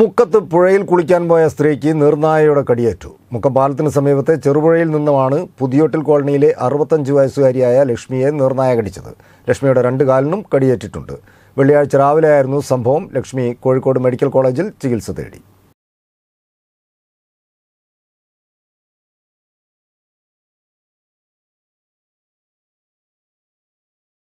മുക്കത്ത് പുഴയിൽ കുളിക്കാൻ പോയ സ്ത്രീക്ക് നിർണായയുടെ കടിയേറ്റു മുക്കം പാലത്തിന് സമീപത്തെ ചെറുപുഴയിൽ നിന്നുമാണ് പുതിയോട്ടിൽ കോളനിയിലെ അറുപത്തഞ്ച് വയസ്സുകാരിയായ ലക്ഷ്മിയെ നിർണായ കടിച്ചത് ലക്ഷ്മിയുടെ രണ്ട് കാലിനും കടിയേറ്റിട്ടുണ്ട് വെള്ളിയാഴ്ച രാവിലെയായിരുന്നു സംഭവം ലക്ഷ്മി കോഴിക്കോട് മെഡിക്കൽ കോളേജിൽ ചികിത്സ തേടി